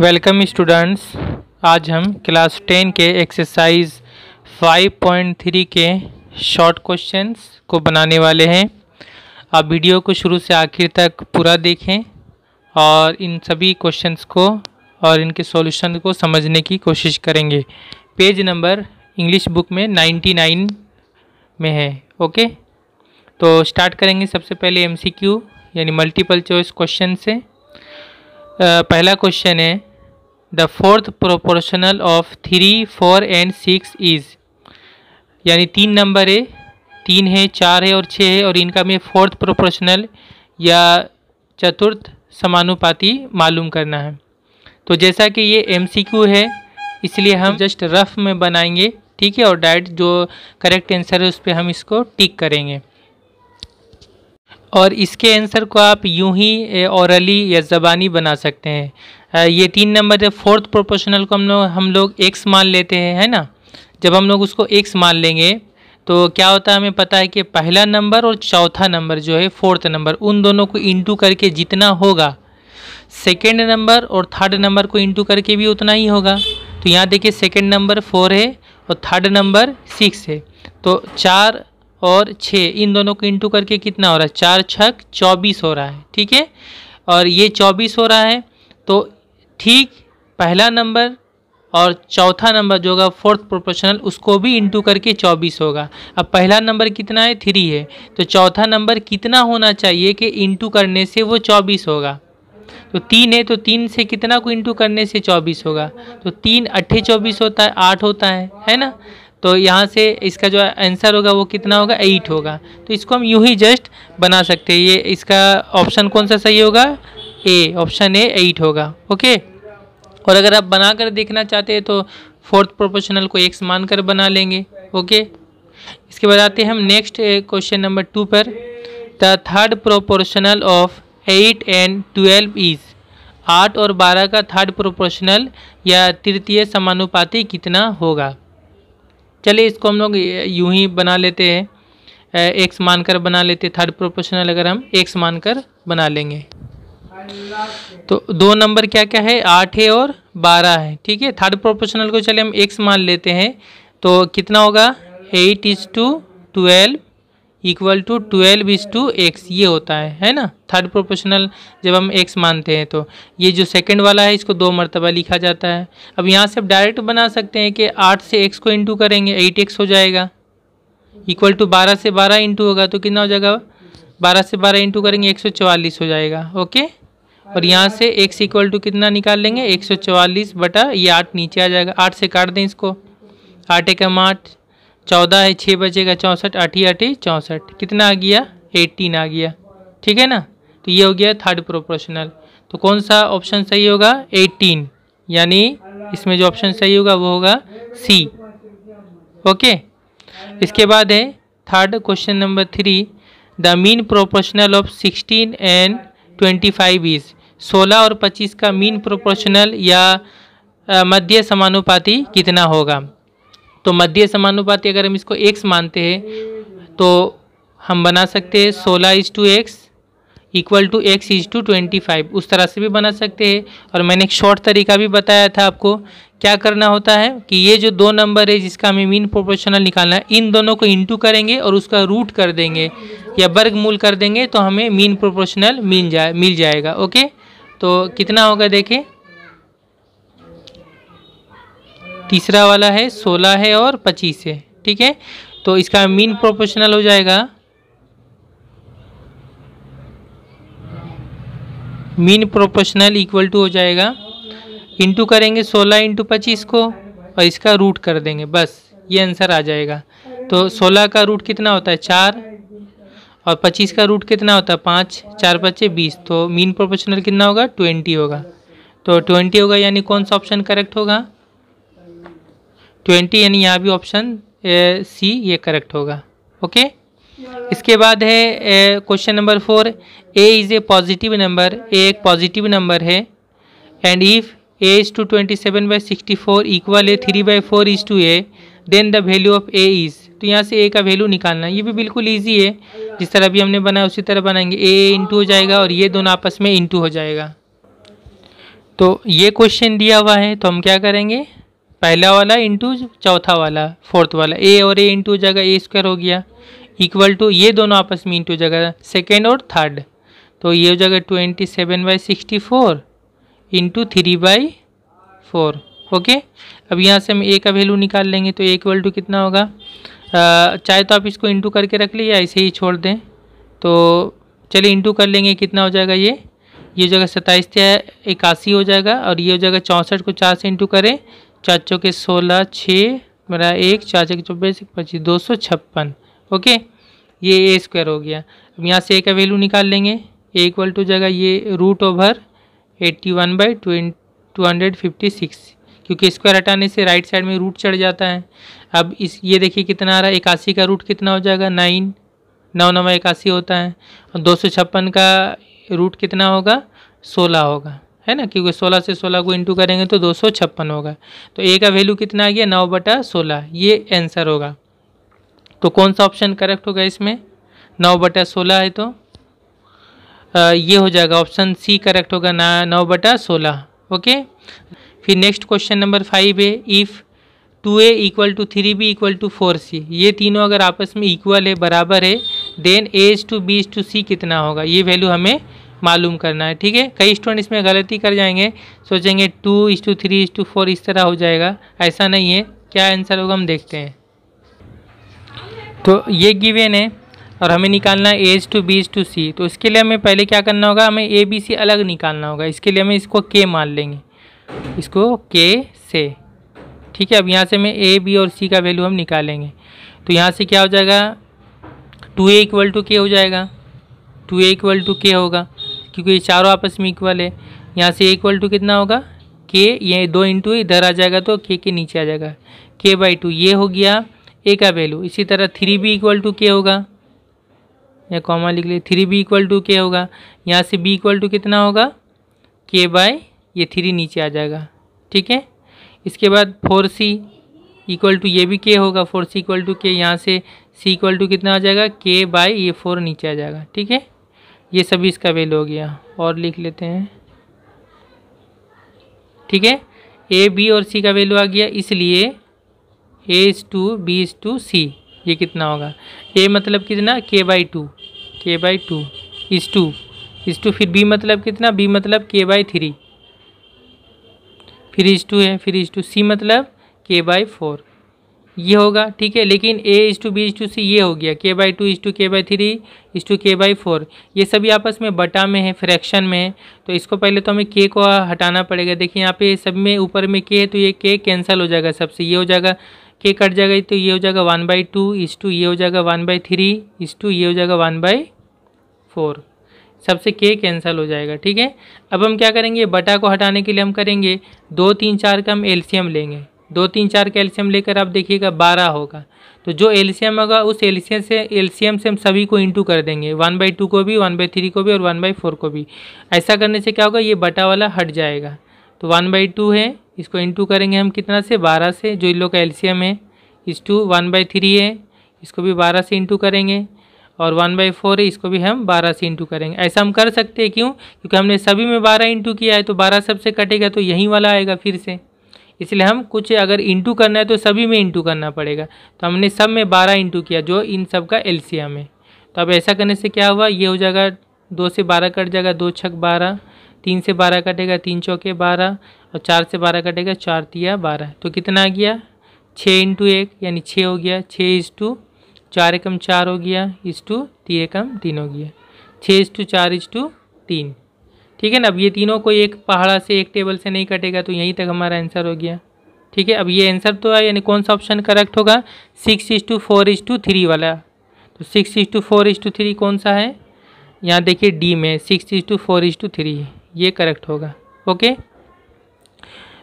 welcome students आज हम class ten के एक्सरसाइज 5.3 के शॉर्ट क्वेश्चंस को बनाने वाले हैं आप वीडियो को शुरू से आखिर तक पूरा देखें और इन सभी क्वेश्चंस को और इनके सॉल्यूशन को समझने की कोशिश करेंगे पेज नंबर इंग्लिश बुक में 99 में है ओके तो स्टार्ट करेंगे सबसे पहले एमसीक्यू यानी मल्टीपल चॉइस क्वेश्चन से पहला क्वेश्चन है the fourth proportional of three four and six is यानी तीन नंबर है तीन है चार है और छः है और इनका मैं फोर्थ प्रोपोर्शनल या चतुर्थ समानुपाती मालूम करना है तो जैसा कि ये क्यू है इसलिए हम जस्ट रफ में बनाएंगे ठीक है और डायरेक्ट जो करेक्ट आंसर है उस पर हम इसको टिक करेंगे और इसके आंसर को आप यूं ही औरली या ज़बानी बना सकते हैं ये तीन नंबर है फोर्थ प्रोपोर्शनल को हम लोग हम लोग एक्स मान लेते हैं है ना जब हम लोग उसको एक्स मान लेंगे तो क्या होता है हमें पता है कि पहला नंबर और चौथा नंबर जो है फोर्थ नंबर उन दोनों को इंटू करके जितना होगा सेकेंड नंबर और थर्ड नंबर को इंटू करके भी उतना ही होगा तो यहाँ देखिए सेकेंड नंबर फोर है और थर्ड नंबर सिक्स है तो चार और छः इन दोनों को इंटू करके कितना हो रहा है चार छक चौबीस हो रहा है ठीक है और ये चौबीस हो रहा है तो ठीक पहला नंबर और चौथा नंबर जो होगा फोर्थ प्रोपोर्शनल उसको भी इंटू करके चौबीस होगा अब पहला नंबर कितना है थ्री है तो चौथा नंबर कितना होना चाहिए कि इंटू करने से वो चौबीस होगा तो तीन है तो तीन से कितना को इंटू करने से चौबीस होगा तो तीन अट्ठे चौबीस होता है आठ होता है है ना तो यहाँ से इसका जो आंसर होगा वो कितना होगा एट होगा तो इसको हम यूँ ही जस्ट बना सकते हैं ये इसका ऑप्शन कौन सा सही होगा ए ऑप्शन ए एट होगा ओके और अगर आप बना कर देखना चाहते हैं तो फोर्थ प्रोपोर्शनल को एक समान कर बना लेंगे ओके इसके बाद आते हैं हम नेक्स्ट क्वेश्चन नंबर टू पर the third proportional of eight and twelve is आठ और बारह का थर्ड प्रोपोर्शनल या तृतीय समानुपाती कितना होगा चलिए इसको हम लोग eh, यूं ही बना लेते हैं एक eh, समान कर बना लेते थर्ड प्रोपोर्शनल अगर हम एक समान कर बना लेंगे तो दो नंबर क्या क्या है आठ है और बारह है ठीक है थर्ड प्रोपोर्शनल को चले हम एक्स मान लेते हैं तो कितना होगा eight is to twelve equal to twelve is to x ये होता है है ना थर्ड प्रोपोर्शनल जब हम एक्स मानते हैं तो ये जो सेकंड वाला है इसको दो मरतबा लिखा जाता है अब यहाँ से आप डायरेक्ट बना सकते हैं कि आठ से एक्स को इंटू करेंगे एट एक्स हो जाएगा इक्वल टू बारह से बारह इंटू होगा तो कितना हो जाएगा बारह से बारह इंटू करेंगे एक सौ चवालीस हो जाएगा ओके और यहाँ से एक इक्वल टू कितना निकाल लेंगे एक सौ चवालीस बटा ये आठ नीचे आ जाएगा आठ से काट दें इसको आठ एक आठ चौदह है छः बचेगा चौंसठ आठ ही आठ ही चौंसठ कितना आ गया एट्टीन आ गया ठीक है ना तो ये हो गया थर्ड प्रोपोर्शनल तो कौन सा ऑप्शन सही होगा एट्टीन यानी इसमें जो ऑप्शन सही होगा वो होगा सी ओके इसके बाद है third question number three the mean proportional of sixteen and twenty five is 16 और 25 का मीन प्रोपोर्शनल या मध्य समानुपाती कितना होगा तो मध्य समानुपाती अगर हम इसको एक्स मानते हैं तो हम बना सकते हैं सोलह is to x equal to x is to twenty five उस तरह से भी बना सकते हैं और मैंने एक शॉर्ट तरीका भी बताया था आपको क्या करना होता है कि ये जो दो नंबर है जिसका हमें मीन प्रोपोर्शनल निकालना है इन दोनों को इंटू करेंगे और उसका रूट कर देंगे या वर्गमूल कर देंगे तो हमें मीन प्रोपोर्शनल मिल जाए मिल जाएगा ओके तो कितना होगा देखें तीसरा वाला है सोलह है और पच्चीस है ठीक है तो इसका मीन प्रोपोर्शनल हो जाएगा मीन प्रोपोर्शनल इक्वल टू हो जाएगा इंटू करेंगे सोलह इंटू पच्चीस को और इसका रूट कर देंगे बस ये आंसर आ जाएगा तो सोलह का रूट कितना होता है चार और पच्चीस का रूट कितना होता है पाँच चार पच्चे बीस तो मीन प्रोपोर्शनल कितना होगा ट्वेंटी होगा तो ट्वेंटी होगा यानी कौन सा ऑप्शन करेक्ट होगा ट्वेंटी यानी यहाँ भी ऑप्शन सी ये करेक्ट होगा ओके इसके बाद है question number four a is a positive number a एक पॉजिटिव नंबर है and if a is to twenty seven by sixty four equal है three by four is to a then the value of a is तो यहाँ से ए का value निकालना ये भी बिल्कुल ईजी है जिस तरह अभी हमने बनाया उसी तरह बनाएंगे ए इंटू हो जाएगा और ये दोनों आपस में इंटू हो जाएगा तो ये क्वेश्चन दिया हुआ है तो हम क्या करेंगे पहला वाला इंटू चौथा वाला फोर्थ वाला ए और ए इंटू जगह ए स्क्वायर हो गया इक्वल टू ये दोनों आपस में इंटू जगह सेकेंड और थर्ड तो ये हो जाएगा twenty seven by sixty four into three by four okay अब यहाँ से हम ए का वैल्यू निकाल लेंगे तो ए इक्वल टू कितना होगा चाहे तो आप इसको इंटू करके रख लिए या ऐसे ही छोड़ दें तो चलिए इंटू कर लेंगे कितना हो जाएगा ये ये हो जाएगा सत्ताईस इक्यासी हो जाएगा और ये हो जाएगा चौंसठ को चार से इंटू करें चार चौके सोलह छः मेरा एक चार चौके चौबीस पच्चीस दो सौ छप्पन ओके ये ए स्क्वायर हो गया अब यहाँ से ए का वैल्यू निकाल लेंगे ए इक्वल टू जाएगा ये root over eighty one by two hundred fifty six क्योंकि स्क्वायर हटाने से राइट साइड में रूट चढ़ जाता है अब इस ये देखिए कितना आ रहा है इक्यासी का रूट कितना हो जाएगा नाइन नौ नवा इक्यासी होता है और दो सौ छप्पन का रूट कितना होगा सोलह होगा है ना क्योंकि सोलह से सोलह को इंटू करेंगे तो दो सौ छप्पन होगा तो ए का वैल्यू कितना आ गया नौ बटा सोलह ये आंसर होगा तो कौन सा ऑप्शन करेक्ट होगा इसमें नौ बटा सोलह है तो आ, ये हो जाएगा ऑप्शन सी करेक्ट होगा ना नौ बटा सोलह ओके फिर नेक्स्ट क्वेश्चन नंबर फाइव है if two a equal to three b equal to four c ये तीनों अगर आपस में इक्वल है बराबर है then a is to b is to c कितना होगा ये वैल्यू हमें मालूम करना है ठीक है कई स्टूडेंट इसमें गलती कर जाएंगे सोचेंगे two is to three is to four इस तरह हो जाएगा ऐसा नहीं है क्या आंसर होगा हम देखते हैं तो ये गिवेन है और हमें निकालना है a's to b's to c तो इसके लिए हमें पहले क्या करना होगा हमें ए बी सी अलग निकालना होगा इसके लिए हमें इसको के मान लेंगे इसको के से ठीक है अब यहाँ से हमें ए बी और सी का वैल्यू हम निकालेंगे तो यहाँ से क्या हो जाएगा टू ए इक्वल टू के हो जाएगा टू ए इक्वल टू के होगा क्योंकि ये चारों आपस में इक्वल है यहाँ से इक्वल टू कितना होगा के ये दो इंटू इधर आ जाएगा तो के के नीचे आ जाएगा के बाई टू ये हो गया ए का वैल्यू इसी तरह थ्री बी इक्वल टू के होगा या कॉमा लिख लिया थ्री बी इक्वल टू के होगा यहाँ से बी इक्वल टू कितना होगा के बाय ये थ्री नीचे आ जाएगा ठीक है इसके बाद फोर सी इक्वल टू ये भी के होगा फोर सी इक्वल टू के यहाँ से सी इक्वल टू कितना आ जाएगा के बाई ये फोर नीचे आ जाएगा ठीक है ये सभी इसका वेल हो गया और लिख लेते हैं ठीक है ए बी और सी का वैल्यू आ गया इसलिए a is to b is to c ये कितना होगा ए मतलब कितना k by two k by two is to is to फिर बी मतलब कितना बी मतलब के बाई थ्री फिर इज टू है फिर इज टू सी मतलब के बाई फोर ये होगा ठीक है लेकिन a is to b is to c ये हो गया k by two is to k by three is to k by four ये सभी आपस में बटा में है फ्रैक्शन में है तो इसको पहले तो हमें के को हटाना पड़ेगा देखिए यहाँ पे सब में ऊपर में के है तो ये के कैंसल हो जाएगा सबसे ये हो जाएगा के कट जाएगा तो ये हो जाएगा one by two is to ये हो जाएगा one by three is to ये हो जाएगा वन बाई फोर सबसे के कैंसिल हो जाएगा ठीक है अब हम क्या करेंगे बटा को हटाने के लिए हम करेंगे दो तीन चार का हम एल्शियम लेंगे दो तीन चार का एल्शियम लेकर आप देखिएगा बारह होगा तो जो एल्शियम होगा उस एल्शियम से एल्शियम से हम सभी को इंटू कर देंगे वन बाई टू को भी वन बाई थ्री को भी और वन बाई फोर को भी ऐसा करने से क्या होगा ये बटा वाला हट जाएगा तो वन बाई टू है इसको इंटू करेंगे हम कितना से बारह से जो इन लोग का एल्शियम है इस टू वन बाई थ्री है इसको भी बारह से इंटू करेंगे और वन बाई फोर है इसको भी हम बारह से इंटू करेंगे ऐसा हम कर सकते हैं क्यों क्योंकि हमने सभी में बारह इंटू किया है तो बारह सबसे कटेगा तो यहीं वाला आएगा फिर से इसलिए हम कुछ अगर इंटू करना है तो सभी में इंटू करना पड़ेगा तो हमने सब में बारह इंटू किया जो इन सब का एल है तो अब ऐसा करने से क्या हुआ ये हो जाएगा दो से बारह कट जाएगा दो छक बारह तीन से बारह कटेगा तीन चौके बारह और चार से बारह कटेगा चार तिया बारह तो कितना आ गया छः इंटू एक यानी छः हो गया छः इज टू चार एकम चार हो गया इस टू तीन एकम तीन हो गया छः इस टू चार इस टू तीन ठीक है ना अब ये तीनों को एक पहाड़ा से एक टेबल से नहीं कटेगा तो यहीं तक हमारा आंसर हो गया ठीक है अब ये आंसर तो है यानी कौन सा ऑप्शन करेक्ट होगा six is to four is to three वाला तो six is to four is to three कौन सा है यहाँ देखिए डी में six is to four is to three ये करेक्ट होगा ओके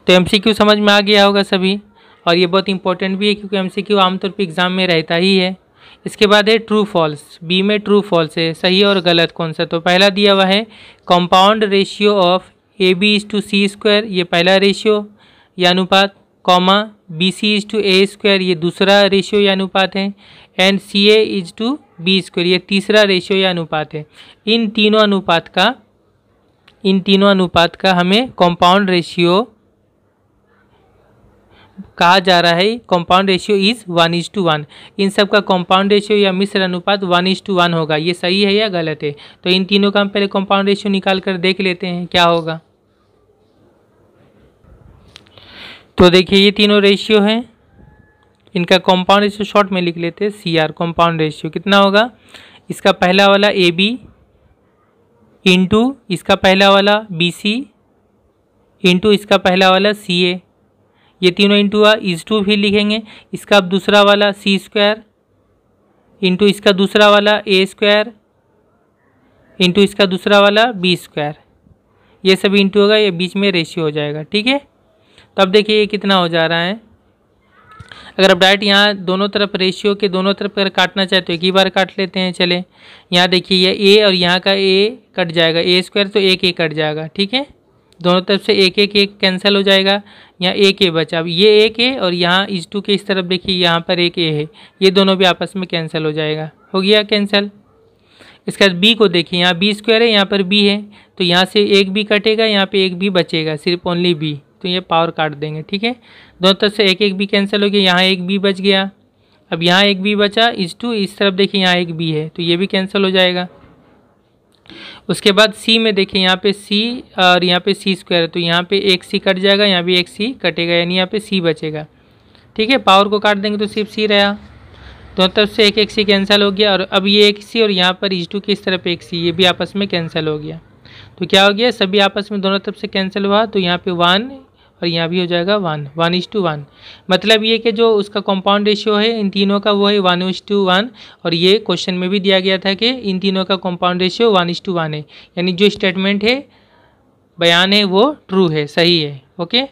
तो क्यू समझ में आ गया होगा सभी और ये बहुत इंपॉर्टेंट भी है क्योंकि क्यू आमतौर पर एग्ज़ाम में रहता ही है इसके बाद है ट्रू फॉल्स बी में ट्रू फॉल्स है सही और गलत कौन सा तो पहला दिया हुआ है compound ratio of a b is to c square ये पहला रेशियो या अनुपात comma b c is to a square ये दूसरा रेशियो या अनुपात है and c a is to b square ये तीसरा रेशियो या अनुपात है इन तीनों अनुपात का इन तीनों अनुपात का हमें कंपाउंड रेशियो कहा जा रहा है compound ratio is one is to one इन सब का कंपाउंड रेशियो या मिश्र अनुपात वन इज टू वन होगा ये सही है या गलत है तो इन तीनों का हम पहले कंपाउंड रेशियो निकाल कर देख लेते हैं क्या होगा तो देखिए ये तीनों रेशियो हैं इनका कंपाउंड रेशियो शॉर्ट में लिख लेते हैं सी आर कॉम्पाउंड रेशियो कितना होगा इसका पहला वाला ए बी इंटू इसका पहला वाला बी सी इंटू इसका पहला वाला सी ए ये तीनों इंटू हुआ इज टू भी लिखेंगे इसका अब दूसरा वाला सी स्क्वायर इंटू इसका दूसरा वाला ए स्क्वायर इंटू इसका दूसरा वाला बी स्क्वायर ये सब इंटू होगा ये बीच में रेशियो हो जाएगा ठीक है तो अब देखिए ये कितना हो जा रहा है अगर आप डायरेक्ट यहाँ दोनों तरफ रेशियो के दोनों तरफ अगर काटना चाहते तो एक ही बार काट लेते हैं चले यहाँ देखिए ये ए और यहाँ का ए कट जाएगा ए स्क्वायर तो एक ए कट जाएगा ठीक है दोनों तरफ से एक एक एक कैंसिल हो जाएगा यहाँ एक ए बचा अब ये एक ए और यहाँ इज टू के इस तरफ देखिए यहाँ पर एक ए है ये दोनों भी आपस में कैंसिल हो जाएगा हो गया कैंसिल इसके बाद बी को देखिए यहाँ बी स्क्वायर है यहाँ पर बी है तो यहाँ से एक बी कटेगा यहाँ पे एक बी बचेगा सिर्फ ओनली बी तो ये पावर काट देंगे ठीक है दोनों तरफ से एक एक बी कैंसिल हो गया यहाँ एक बी बच गया अब यहाँ एक बी बचा इज टू इस तरफ देखिए यहाँ एक बी है तो ये भी कैंसिल हो जाएगा उसके बाद सी में देखिए यहाँ पे सी और यहाँ पे सी स्क्वायर है तो यहाँ पे एक सी कट जाएगा यहाँ भी एक सी कटेगा यानी यहाँ पे सी बचेगा ठीक है पावर को काट देंगे तो सिर्फ सी रहा दोनों तो तरफ से एक एक सी कैंसिल हो गया और अब ये एक सी और यहाँ पर इज टू की इस तरफ एक सी ये भी आपस में कैंसिल हो गया तो क्या हो गया सभी आपस में दोनों तरफ से कैंसिल हुआ तो यहाँ पे वन और यहाँ भी हो जाएगा one one is to one मतलब ये कि जो उसका कॉम्पाउंड रेशियो है इन तीनों का वो है वन इज टू वन और ये क्वेश्चन में भी दिया गया था कि इन तीनों का compound ratio one is to one है यानी जो स्टेटमेंट है बयान है वो ट्रू है सही है ओके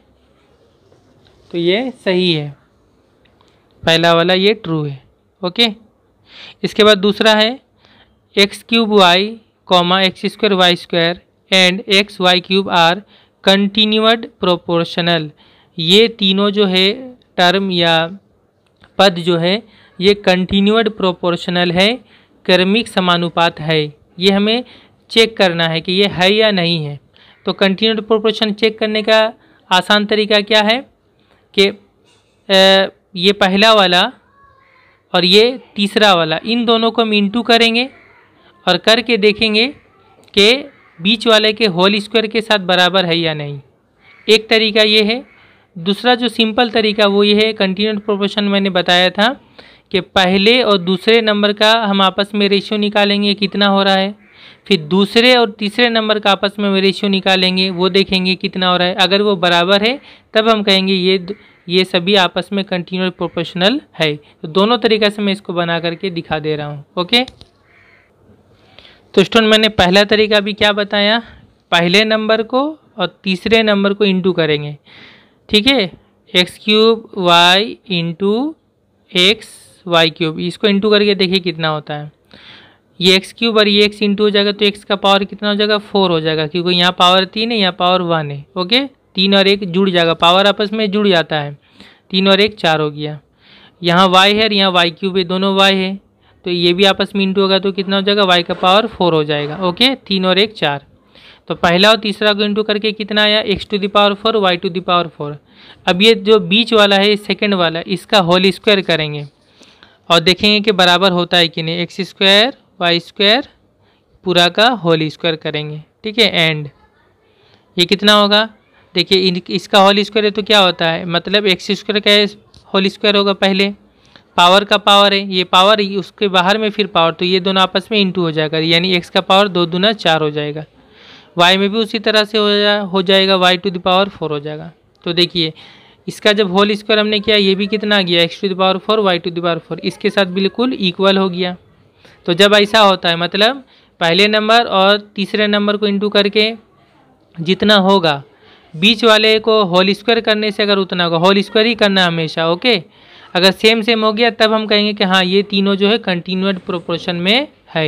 तो ये सही है पहला वाला ये ट्रू है ओके इसके बाद दूसरा है x cube y comma x square y square and x y cube are continued proportional ये तीनों जो है टर्म या पद जो है ये कंटिन्यूड प्रोपोर्शनल है क्रमिक समानुपात है ये हमें चेक करना है कि ये है या नहीं है तो कंटिन्यूड प्रोपोर्शन चेक करने का आसान तरीका क्या है कि ये पहला वाला और ये तीसरा वाला इन दोनों को हम इंटू करेंगे और करके देखेंगे कि बीच वाले के होल स्क्वायर के साथ बराबर है या नहीं एक तरीका ये है दूसरा जो सिंपल तरीका वो ये है कंटिन्यूट प्रोपोर्शन मैंने बताया था कि पहले और दूसरे नंबर का हम आपस में रेशियो निकालेंगे कितना हो रहा है फिर दूसरे और तीसरे नंबर का आपस में रेशियो निकालेंगे वो देखेंगे कितना हो रहा है अगर वो बराबर है तब हम कहेंगे ये ये सभी आपस में कंटिन्यूस प्रोपोर्शनल है तो दोनों तरीके से मैं इसको बना करके दिखा दे रहा हूँ ओके तो स्टूडेंट मैंने पहला तरीका भी क्या बताया पहले नंबर को और तीसरे नंबर को इंटू करेंगे ठीक है x cube y into x y cube इसको इंटू करके देखिए कितना होता है ये एक्स क्यूब और ये एक्स इंटू हो जाएगा तो एक्स का पावर कितना हो जाएगा फोर हो जाएगा क्योंकि यहाँ पावर तीन है यहाँ पावर वन है ओके तीन और एक जुड़ जाएगा पावर आपस में जुड़ जाता है तीन और एक चार हो गया यहाँ वाई है और यहाँ वाई क्यूब है दोनों वाई है तो ये भी आपस में इंटू होगा तो कितना हो जाएगा वाई का पावर फोर हो जाएगा ओके तीन और एक चार तो पहला और तीसरा को इंटू करके कितना आया x to power four y to power four अब ये जो बीच वाला है सेकेंड वाला इसका होल स्क्वायर करेंगे और देखेंगे कि बराबर होता है कि नहीं एक्स स्क्वायर वाई स्क्वायर पूरा का होल स्क्वायर करेंगे ठीक है एंड ये कितना होगा देखिए इसका होल स्क्वायर है तो क्या होता है मतलब एक्स स्क्वायर का होल स्क्वायर होगा पहले पावर का पावर है ये पावर उसके बाहर में फिर पावर तो ये दोनों आपस में इंटू हो जाएगा यानी एक्स का पावर दो दूना चार हो जाएगा वाई में भी उसी तरह से हो जा हो जाएगा y to the power four हो जाएगा तो देखिए इसका जब होल स्क्वायर हमने किया ये भी कितना आ गया x to the power four y to the power four इसके साथ बिल्कुल इक्वल हो गया तो जब ऐसा होता है मतलब पहले नंबर और तीसरे नंबर को इंटू करके जितना होगा बीच वाले को होल स्क्वायर करने से अगर उतना होगा होल स्क्वायर ही करना हमेशा ओके अगर सेम सेम हो गया तब हम कहेंगे कि हाँ ये तीनों जो है कंटिन्यूड प्रोपोर्शन में है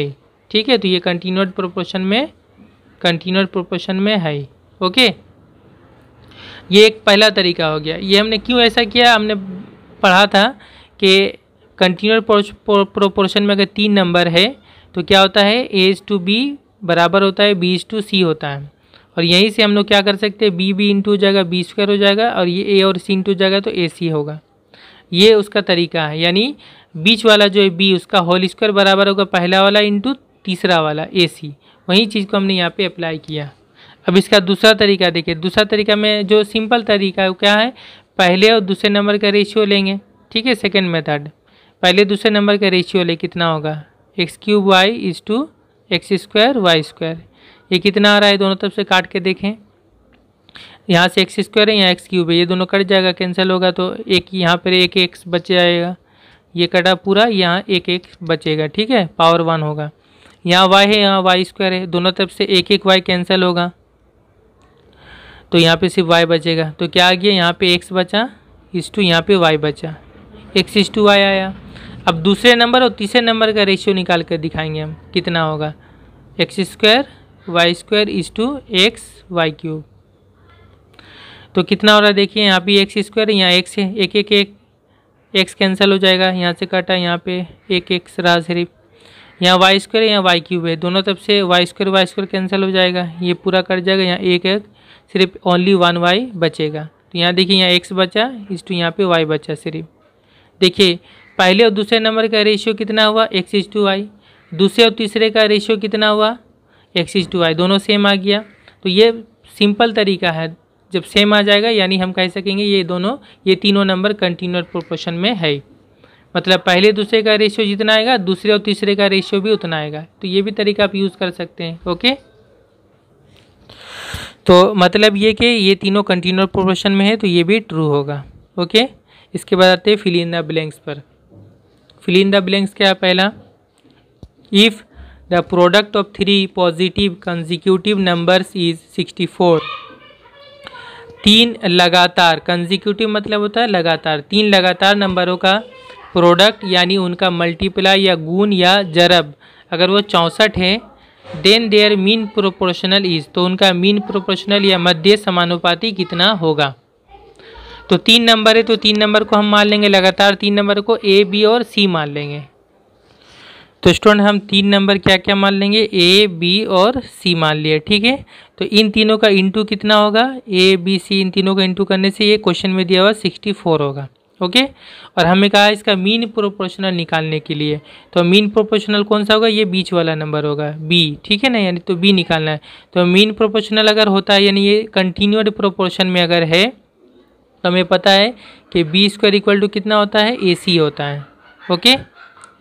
ठीक है तो ये कंटिन्यूड प्रोपोर्शन में कंटिन्यूड प्रोपोर्शन में है ओके ये एक पहला तरीका हो गया ये हमने क्यों ऐसा किया हमने पढ़ा था कि कंटिन्यूड प्रोपोर्शन में अगर तीन नंबर है तो क्या होता है ए इज टू बी बराबर होता है बी इज टू सी होता है और यहीं से हम लोग क्या कर सकते हैं बी बी इंटू हो जाएगा बी स्क्वायर हो जाएगा और ये ए और सी इंटू हो जाएगा तो ए सी होगा ये उसका तरीका है यानी बीच वाला जो है बी उसका होल स्क्वायर बराबर होगा पहला वाला इंटू तीसरा वाला ए सी वही चीज़ को हमने यहाँ पे अप्लाई किया अब इसका दूसरा तरीका देखिए दूसरा तरीका में जो सिंपल तरीका है वो क्या है पहले और दूसरे नंबर का रेशियो लेंगे ठीक है सेकेंड मेथड पहले दूसरे नंबर का रेशियो ले कितना होगा x cube y is to x square y square ये कितना आ रहा है दोनों तरफ से काट के देखें यहाँ से एक्स स्क्वायर है यहाँ एक्स क्यूब है ये दोनों कट जाएगा कैंसिल होगा तो एक यहाँ पर एक एक्स बच जाएगा ये कटा पूरा यहाँ एक एक बचेगा ठीक है पावर वन होगा यहाँ वाई है यहाँ वाई स्क्वायर है दोनों तरफ से एक एक वाई कैंसिल होगा तो यहाँ पे सिर्फ वाई बचेगा तो क्या आ गया यहाँ पे एक्स बचा इस टू यहाँ पे वाई बचा एक्स इस टू वाई आया अब दूसरे नंबर और तीसरे नंबर का रेशियो निकाल कर दिखाएंगे हम कितना होगा x square y square is to x y cube तो कितना हो रहा है देखिए यहाँ भी एक्स स्क्वायर यहाँ एक्स एक एक एक एक्स कैंसिल हो जाएगा यहाँ से काटा यहाँ पे एक एक रहा सिर्फ यहाँ वाई स्क्वायर है यहाँ वाई क्यूब है दोनों तरफ से y square y square cancel हो जाएगा ये पूरा कट जाएगा यहाँ एक एक सिर्फ ओनली वन वाई बचेगा तो यहाँ देखिए यहाँ एक्स बचा इस टू यहाँ पे वाई बचा सिर्फ देखिए पहले और दूसरे नंबर का रेशियो कितना हुआ एक्स इज टू वाई दूसरे और तीसरे का रेशियो कितना हुआ एक्स इज टू वाई दोनों सेम आ गया तो ये सिंपल तरीका है जब सेम आ जाएगा यानी हम कह सकेंगे ये दोनों ये तीनों नंबर कंटिन्यूअर प्रोपोर्शन में है मतलब पहले दूसरे का रेशियो जितना आएगा दूसरे और तीसरे का रेशियो भी उतना आएगा तो ये भी तरीका आप यूज़ कर सकते हैं ओके तो मतलब ये कि ये तीनों कंटिन्यूअर प्रोपोर्शन में है तो ये भी ट्रू होगा ओके इसके बाद आते हैं फिलिंग द ब्लैंक्स पर फिलिंग द ब्लैंक्स क्या है पहला if the product of three positive consecutive numbers is sixty four तीन लगातार कंजिक्यूटिव मतलब होता है लगातार तीन लगातार नंबरों का प्रोडक्ट यानी उनका मल्टीप्लाई या गुण या जरब अगर वो चौंसठ है then their mean proportional is तो उनका मीन प्रोपोर्शनल या मध्य समानुपाती कितना होगा तो तीन नंबर है तो तीन नंबर को हम मान लेंगे लगातार तीन नंबर को ए बी और सी मान लेंगे तो स्टूडेंट हम तीन नंबर क्या क्या मान लेंगे ए बी और सी मान लिए ठीक है तो इन तीनों का इंटू कितना होगा ए बी सी इन तीनों का इंटू करने से ये क्वेश्चन में दिया हुआ सिक्सटी फोर होगा ओके और हमें कहा इसका मीन प्रोपोर्शनल निकालने के लिए तो मीन प्रोपोर्शनल कौन सा होगा ये बीच वाला नंबर होगा बी ठीक है ना यानी तो बी निकालना है तो मीन प्रोपोर्शनल अगर होता है यानी ये कंटिन्यूड प्रोपोर्शन में अगर है तो हमें पता है कि बी स्क्वायर इक्वल टू कितना होता है ए सी होता है okay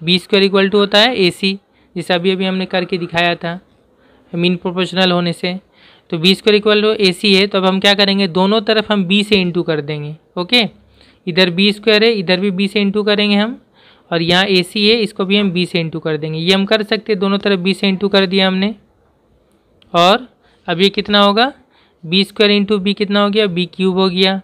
b square equal to होता है ए सी जैसे अभी अभी हमने करके दिखाया था मीन प्रोपोर्शनल होने से तो b square equal to a c है तो अब हम क्या करेंगे दोनों तरफ हम बी से इंटू कर देंगे ओके इधर बी स्क्वायर है इधर भी बी से इंटू करेंगे हम और यहाँ ए सी है इसको भी हम बी से इंटू कर देंगे ये हम कर सकते हैं दोनों तरफ बी से इंटू कर दिया हमने और अब ये कितना होगा बी स्क्वायर इंटू बी कितना हो गया बी क्यूब हो गया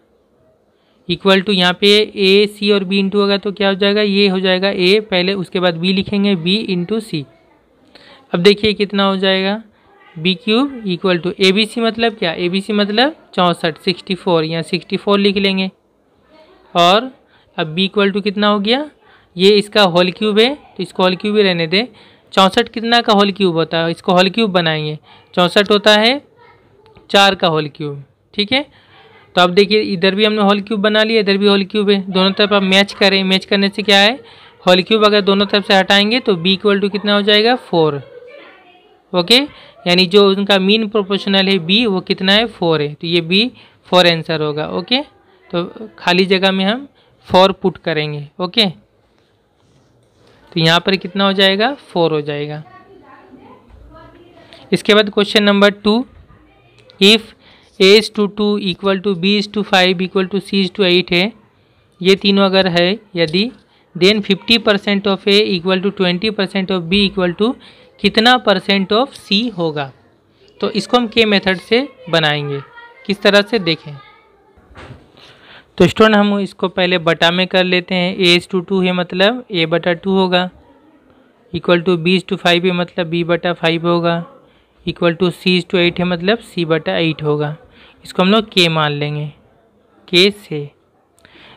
इक्वल टू यहाँ पे ए सी और बी इंटू होगा तो क्या हो जाएगा ये हो जाएगा ए पहले उसके बाद बी लिखेंगे बी इंटू सी अब देखिए कितना हो जाएगा b cube equal to a b c मतलब क्या ए बी सी मतलब चौंसठ सिक्सटी फोर यहाँ सिक्सटी फोर लिख लेंगे और अब बी इक्वल टू कितना हो गया ये इसका होल क्यूब है तो इसको होल क्यूब ही रहने दें चौंसठ कितना का होल क्यूब होता है इसको होल क्यूब बनाएंगे चौंसठ होता है चार का होल क्यूब ठीक है तो आप देखिए इधर भी हमने होल क्यूब बना लिया इधर भी होल क्यूब है दोनों तरफ आप मैच करें मैच करने से क्या है होल क्यूब अगर दोनों तरफ से हटाएंगे तो बी इक्वल टू कितना हो जाएगा फोर ओके यानी जो उनका मीन प्रोपोर्शनल है बी वो कितना है फोर है तो ये बी फोर आंसर होगा ओके तो खाली जगह में हम फोर पुट करेंगे ओके तो यहाँ पर कितना हो जाएगा फोर हो जाएगा इसके बाद question number two if a to two equal to b is to five equal to c is to eight है ये तीनों अगर है यदि then fifty percent of a equal to twenty percent of b equal to कितना percent of c होगा तो इसको हम के मेथड से बनाएंगे किस तरह से देखें तो स्टूडेंट हम इसको पहले बटा में कर लेते हैं ए टू टू है मतलब ए बटा टू होगा equal to b is to five है मतलब बी बटा फाइव होगा equal to c is to eight है मतलब सी बटा एट होगा इसको हम लोग के मान लेंगे के से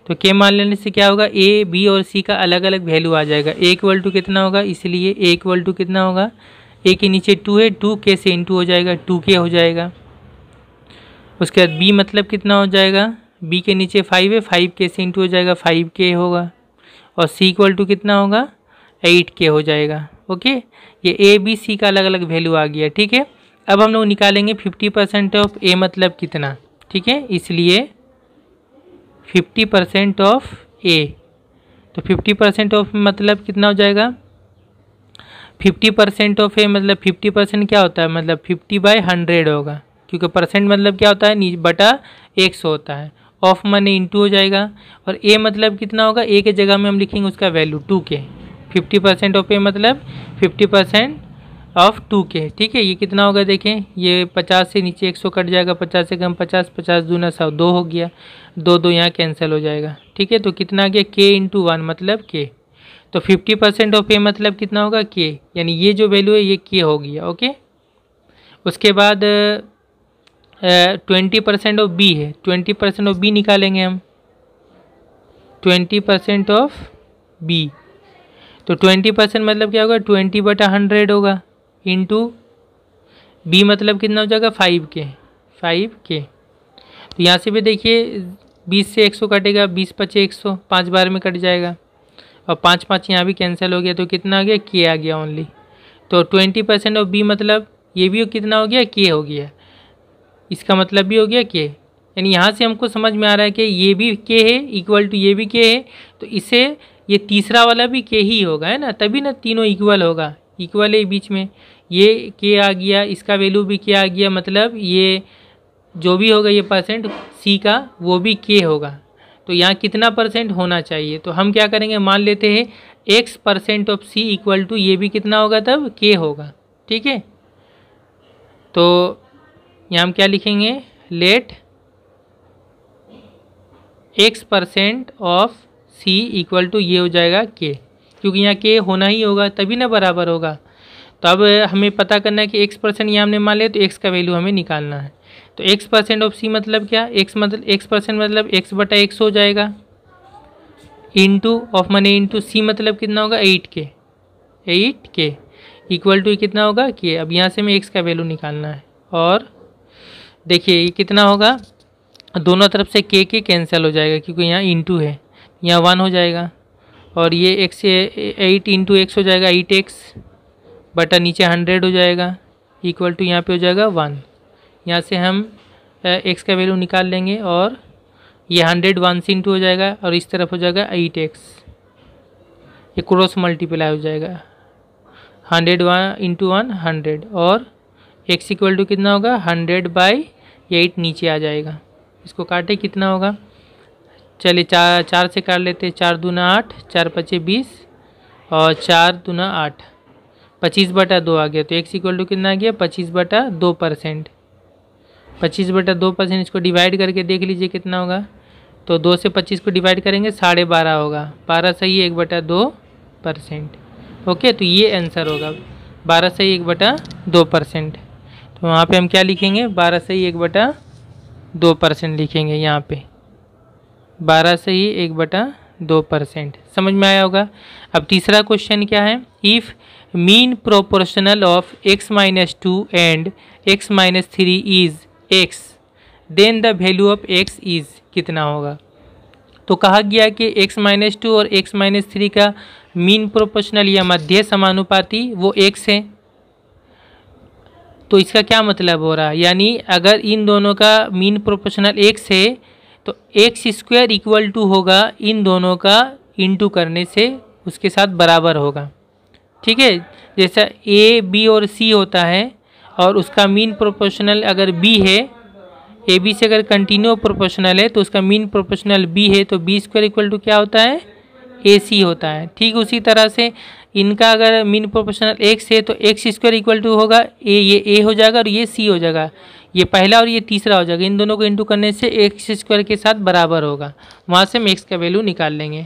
तो के मान लेने से क्या होगा ए बी और सी का अलग अलग वैल्यू आ जाएगा ए इक्वल टू कितना होगा इसलिए ए इक्वल टू कितना होगा ए के नीचे टू है टू के से इंटू हो जाएगा टू के हो जाएगा उसके बाद बी मतलब कितना हो जाएगा बी के नीचे फाइव है फाइव के से इंटू हो जाएगा फाइव के होगा और सी इक्वल टू कितना होगा एट के हो जाएगा ओके ये ए बी सी का अलग अलग वैल्यू आ गया ठीक है अब हम लोग निकालेंगे फिफ्टी परसेंट ऑफ ए मतलब कितना ठीक है इसलिए फिफ्टी परसेंट ऑफ ए तो फिफ्टी परसेंट ऑफ मतलब कितना हो जाएगा फिफ्टी परसेंट ऑफ ए मतलब फिफ्टी परसेंट क्या होता है मतलब फिफ्टी बाई हंड्रेड होगा क्योंकि परसेंट मतलब क्या होता है नीचे बटा सौ होता है ऑफ मनी इंटू हो जाएगा और ए मतलब कितना होगा ए के जगह में हम लिखेंगे उसका value two k fifty percent of a मतलब फिफ्टी परसेंट ऑफ टू के ठीक है ये कितना होगा देखें ये पचास से नीचे एक सौ कट जाएगा पचास से कम पचास पचास दूना सौ दो हो गया दो दो यहाँ कैंसिल हो जाएगा ठीक है तो कितना आ गया के इंटू वन मतलब के तो फिफ्टी परसेंट ऑफ ए मतलब कितना होगा के यानी ये जो वैल्यू है ये के हो गया ओके उसके बाद ट्वेंटी परसेंट ऑफ बी है ट्वेंटी परसेंट ऑफ बी निकालेंगे हम ट्वेंटी परसेंट ऑफ बी तो ट्वेंटी परसेंट मतलब क्या होगा ट्वेंटी बटा हंड्रेड होगा इंटू बी मतलब कितना हो जाएगा फाइव के फाइव के तो यहाँ से भी देखिए बीस से एक सौ कटेगा बीस पचे एक सौ पाँच बार में कट जाएगा और पाँच पाँच यहाँ भी कैंसिल हो गया तो कितना आ गया के आ गया ओनली तो ट्वेंटी परसेंट ऑफ बी मतलब ये भी कितना हो गया के हो गया इसका मतलब भी हो गया के यानी यहाँ से हमको समझ में आ रहा है कि ये भी के है इक्वल टू ये भी के है तो इसे ये तीसरा वाला भी के ही होगा है ना तभी ना तीनों इक्वल होगा इक्वल है बीच में ये के आ गया इसका वैल्यू भी क्या आ गया मतलब ये जो भी होगा ये परसेंट सी का वो भी के होगा तो यहाँ कितना परसेंट होना चाहिए तो हम क्या करेंगे मान लेते हैं x percent of c equal to ये भी कितना होगा तब के होगा ठीक है तो यहाँ हम क्या लिखेंगे let x percent of c equal to ये हो जाएगा के क्योंकि यहाँ के होना ही होगा तभी ना बराबर होगा तो अब हमें पता करना है कि एक्स परसेंट ये हमने मान लिया तो एक्स का वैल्यू हमें निकालना है तो एक्स परसेंट ऑफ सी मतलब क्या एक्स मतलब एक्स परसेंट मतलब एक्स बटा एक्स हो जाएगा into of money into c मतलब कितना होगा एट के एट के इक्वल टू कितना होगा कि अब यहाँ से हमें एक्स का वैल्यू निकालना है और देखिए ये कितना होगा दोनों तरफ से के के कैंसिल हो जाएगा क्योंकि यहाँ इंटू है यहाँ वन हो जाएगा और ये एक्स एट इंटू एक्स हो जाएगा एट एक्स बटा नीचे हंड्रेड हो जाएगा इक्वल टू यहाँ पे हो जाएगा वन यहाँ से हम एक्स का वैल्यू निकाल लेंगे और ये हंड्रेड वन से इंटू हो जाएगा और इस तरफ हो जाएगा एट एक्स ये क्रॉस मल्टीप्लाई हो जाएगा hundred one into one hundred और एक्स इक्वल टू कितना होगा हंड्रेड बाई एट नीचे आ जाएगा इसको काटे कितना होगा चलिए चार चार से काट लेते हैं चार दूना आठ चार पचे बीस और चार दूना आठ पच्चीस बटा दो आ गया तो एक्स इक्वल टू कितना आ गया पच्चीस बटा दो परसेंट पच्चीस बटा दो परसेंट इसको डिवाइड करके देख लीजिए कितना होगा तो दो से पच्चीस को डिवाइड करेंगे साढ़े बारह होगा बारह सही एक बटा दो परसेंट ओके तो ये आंसर होगा बारह सही एक बटा दो परसेंट तो वहाँ पर हम क्या लिखेंगे बारह सही एक बटा दो परसेंट लिखेंगे यहाँ पर बारह सही एक बटा दो परसेंट समझ में आया होगा अब तीसरा क्वेश्चन क्या है if mean proportional of x minus two and x minus three is x then the value of x is कितना होगा तो कहा गया कि x माइनस टू और x माइनस थ्री का मीन प्रोपोर्शनल या मध्य समानुपाती वो x है तो इसका क्या मतलब हो रहा है यानी अगर इन दोनों का मीन प्रोपोर्शनल x है तो एक्स स्क्वायर इक्वल टू होगा इन दोनों का इनटू करने से उसके साथ बराबर होगा ठीक है जैसा ए बी और सी होता है और उसका मीन प्रोपोर्शनल अगर बी है ए बी से अगर कंटिन्यू प्रोपोर्शनल है तो उसका मीन प्रोपोर्शनल बी है तो बी स्क्वायर इक्वल टू क्या होता है ए सी होता है ठीक उसी तरह से इनका अगर मीन प्रोपोर्शनल एक्स है तो एक्स स्क्वायर इक्वल टू होगा ए ये ए हो जाएगा और ये सी हो जाएगा ये पहला और ये तीसरा हो जाएगा इन दोनों को इंटू करने से एक्स स्क्वायर के साथ बराबर होगा वहाँ से हम एक्स का वैल्यू निकाल लेंगे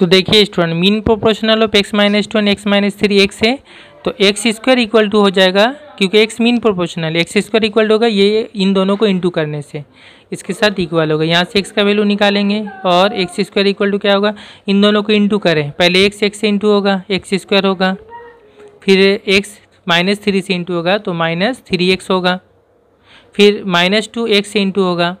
तो देखिए student mean proportional of x minus two and x minus three x है तो एक्स स्क्वायर इक्वल टू हो जाएगा क्योंकि x mean proportional x square equal होगा ये इन दोनों को इंटू करने से इसके साथ इक्वल होगा यहाँ से एक्स का वैल्यू निकालेंगे और एक्स स्क्वायर इक्वल टू क्या होगा इन दोनों को इंटू करें पहले एक्स एक्स से इंटू होगा एक्स स्क्वायर होगा फिर एक्स माइनस थ्री से इंटू होगा तो माइनस थ्री एक्स होगा फिर माइनस टू एक्स से इंटू होगा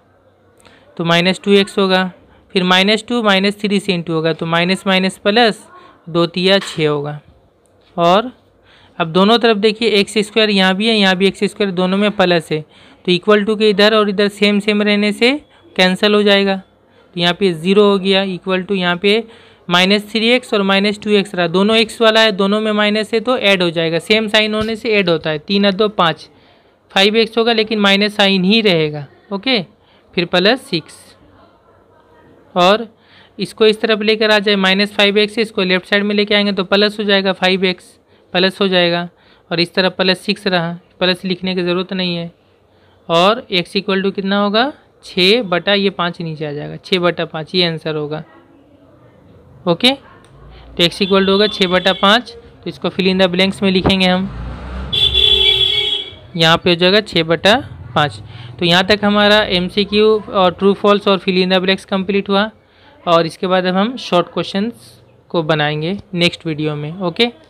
तो माइनस टू एक्स होगा फिर माइनस टू माइनस थ्री से इंटू होगा तो माइनस माइनस प्लस दो तिया छः होगा और अब दोनों तरफ देखिए एक्स स्क्वायर यहाँ भी है यहाँ भी एक्स स्क्वायर दोनों में प्लस है तो इक्वल टू के इधर और इधर सेम सेम रहने से कैंसिल हो जाएगा तो यहाँ पे ज़ीरो हो गया इक्वल टू यहाँ पे माइनस थ्री एक्स और माइनस टू एक्स रहा दोनों एक्स वाला है दोनों में माइनस है तो ऐड हो जाएगा सेम साइन होने से ऐड होता है तीन और दो पाँच फाइव एक्स होगा लेकिन माइनस साइन ही रहेगा ओके फिर प्लस सिक्स और इसको इस तरफ लेकर आ जाए माइनस फाइव एक्स इसको लेफ्ट साइड में लेके आएंगे तो प्लस हो जाएगा फाइव एक्स प्लस हो जाएगा और इस तरह प्लस सिक्स रहा प्लस लिखने की ज़रूरत नहीं है और एक्स इक्वल टू कितना होगा छः बटा ये पाँच नीचे आ जाएगा छः बटा पाँच ये आंसर होगा ओके तो एक्स इक्वल टू होगा छः बटा पाँच तो इसको फिल इन द ब्लैंक्स में लिखेंगे हम यहाँ पे हो जाएगा छः बटा पाँच तो यहाँ तक हमारा एम और ट्रू फॉल्स और फिल इन ब्लैक्स कम्प्लीट हुआ और इसके बाद अब हम शॉर्ट क्वेश्चन को बनाएंगे नेक्स्ट वीडियो में ओके